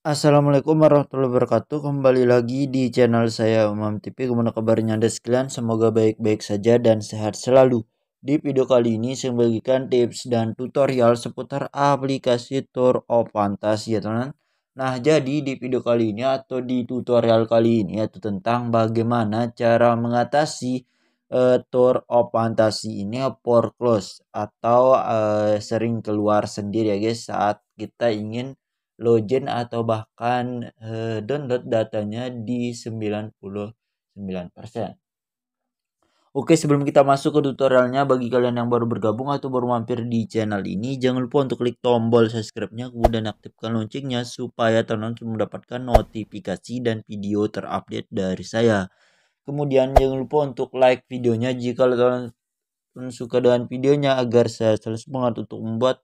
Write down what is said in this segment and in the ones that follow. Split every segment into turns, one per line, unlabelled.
Assalamualaikum warahmatullahi wabarakatuh Kembali lagi di channel saya Umam TV Gimana kabarnya anda sekalian Semoga baik-baik saja dan sehat selalu Di video kali ini saya membagikan tips dan tutorial Seputar aplikasi Tour of Fantasy ya teman-teman Nah jadi di video kali ini atau di tutorial kali ini Yaitu tentang bagaimana cara mengatasi uh, Tour of Fantasy ini for close Atau uh, sering keluar sendiri ya guys Saat kita ingin login atau bahkan eh, download datanya di 99%. Oke, sebelum kita masuk ke tutorialnya, bagi kalian yang baru bergabung atau baru mampir di channel ini, jangan lupa untuk klik tombol subscribe-nya, kemudian aktifkan loncengnya supaya teman-teman mendapatkan notifikasi dan video terupdate dari saya. Kemudian jangan lupa untuk like videonya jika kalian suka dengan videonya agar saya selalu semangat untuk membuat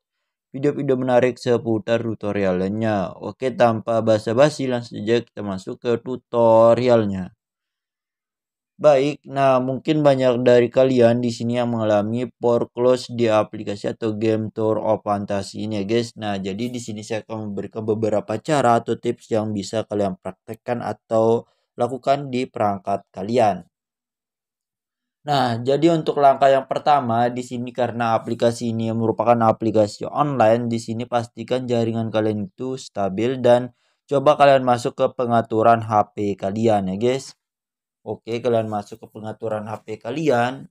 video-video menarik seputar tutorialnya. Oke, tanpa basa-basi langsung saja kita masuk ke tutorialnya. Baik, nah mungkin banyak dari kalian di sini yang mengalami power close di aplikasi atau game Tour of Fantasy ini ya guys. Nah, jadi di sini saya akan memberikan beberapa cara atau tips yang bisa kalian praktekkan atau lakukan di perangkat kalian. Nah, jadi untuk langkah yang pertama di sini karena aplikasi ini merupakan aplikasi online, di sini pastikan jaringan kalian itu stabil dan coba kalian masuk ke pengaturan HP kalian ya, guys. Oke, kalian masuk ke pengaturan HP kalian.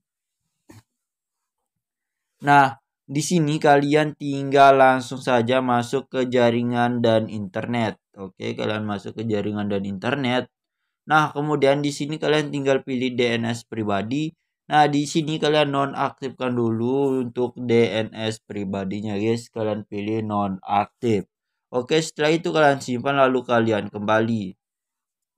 Nah, di sini kalian tinggal langsung saja masuk ke jaringan dan internet. Oke, kalian masuk ke jaringan dan internet. Nah, kemudian di sini kalian tinggal pilih DNS pribadi Nah, di sini kalian nonaktifkan dulu untuk DNS pribadinya, guys. Kalian pilih nonaktif. Oke, setelah itu kalian simpan lalu kalian kembali.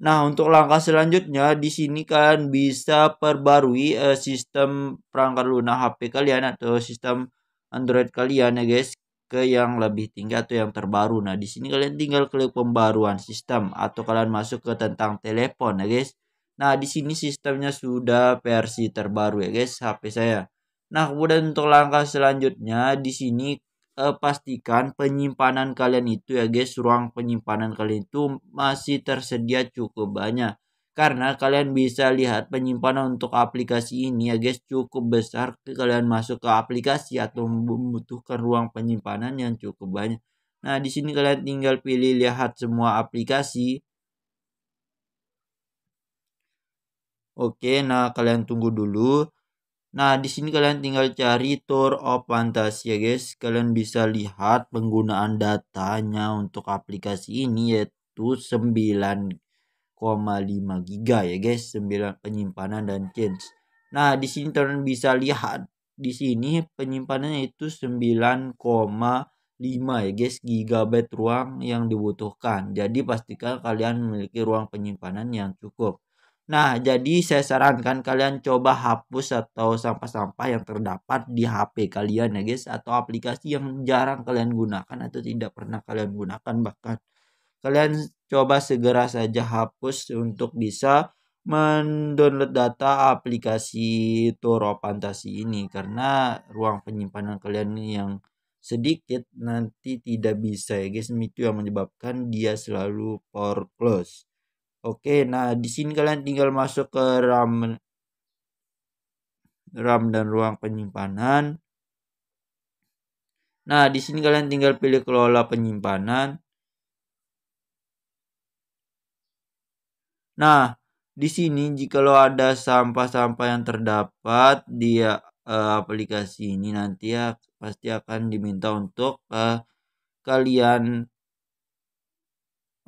Nah, untuk langkah selanjutnya di sini kalian bisa perbarui uh, sistem perangkat lunak HP kalian atau sistem Android kalian ya, guys, ke yang lebih tinggi atau yang terbaru. Nah, di sini kalian tinggal klik pembaruan sistem atau kalian masuk ke tentang telepon ya, guys. Nah, di sini sistemnya sudah versi terbaru ya guys HP saya. Nah, kemudian untuk langkah selanjutnya di sini eh, pastikan penyimpanan kalian itu ya guys, ruang penyimpanan kalian itu masih tersedia cukup banyak. Karena kalian bisa lihat penyimpanan untuk aplikasi ini ya guys cukup besar. Kalian masuk ke aplikasi atau membutuhkan ruang penyimpanan yang cukup banyak. Nah, di sini kalian tinggal pilih lihat semua aplikasi Oke, nah kalian tunggu dulu. Nah, di sini kalian tinggal cari Tour of Fantasia, ya guys. Kalian bisa lihat penggunaan datanya untuk aplikasi ini yaitu 9,5 GB ya, guys. 9 penyimpanan dan change. Nah, di sini kalian bisa lihat di sini penyimpanannya itu 9,5 ya, guys, gigabyte ruang yang dibutuhkan. Jadi pastikan kalian memiliki ruang penyimpanan yang cukup. Nah, jadi saya sarankan kalian coba hapus atau sampah-sampah yang terdapat di HP kalian ya guys atau aplikasi yang jarang kalian gunakan atau tidak pernah kalian gunakan bahkan kalian coba segera saja hapus untuk bisa mendownload data aplikasi Toro Fantasi ini karena ruang penyimpanan kalian yang sedikit nanti tidak bisa ya guys itu yang menyebabkan dia selalu power close Oke, nah di sini kalian tinggal masuk ke RAM RAM dan ruang penyimpanan. Nah, di sini kalian tinggal pilih kelola penyimpanan. Nah, di sini jika lo ada sampah-sampah yang terdapat di uh, aplikasi ini nanti ya pasti akan diminta untuk uh, kalian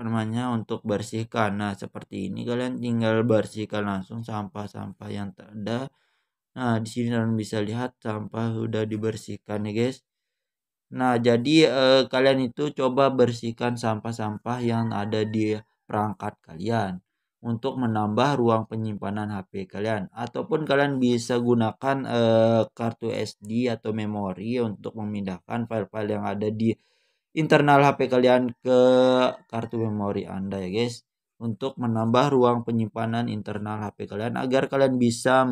namanya untuk bersihkan nah seperti ini kalian tinggal bersihkan langsung sampah-sampah yang ada nah di sini kalian bisa lihat sampah sudah dibersihkan ya guys nah jadi eh, kalian itu coba bersihkan sampah-sampah yang ada di perangkat kalian untuk menambah ruang penyimpanan HP kalian ataupun kalian bisa gunakan eh, kartu SD atau memori untuk memindahkan file-file yang ada di internal HP kalian ke kartu memori Anda ya guys untuk menambah ruang penyimpanan internal HP kalian agar kalian bisa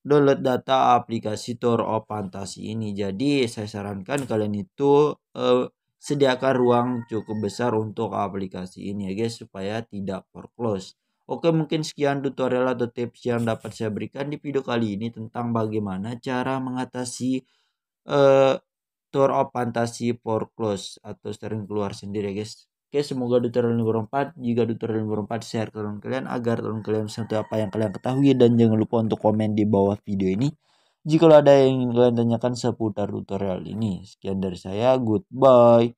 download data aplikasi Toro of Fantasy ini. Jadi saya sarankan kalian itu eh, sediakan ruang cukup besar untuk aplikasi ini ya guys supaya tidak foreclose. Oke mungkin sekian tutorial atau tips yang dapat saya berikan di video kali ini tentang bagaimana cara mengatasi eh, Tour of Fantasy Close atau sering keluar sendiri ya guys. Oke, semoga tutorial nomor 4. Jika tutorial nomor 4 share ke teman kalian agar teman kalian bisa apa yang kalian ketahui dan jangan lupa untuk komen di bawah video ini. Jika ada yang ingin kalian tanyakan seputar tutorial ini. Sekian dari saya, goodbye.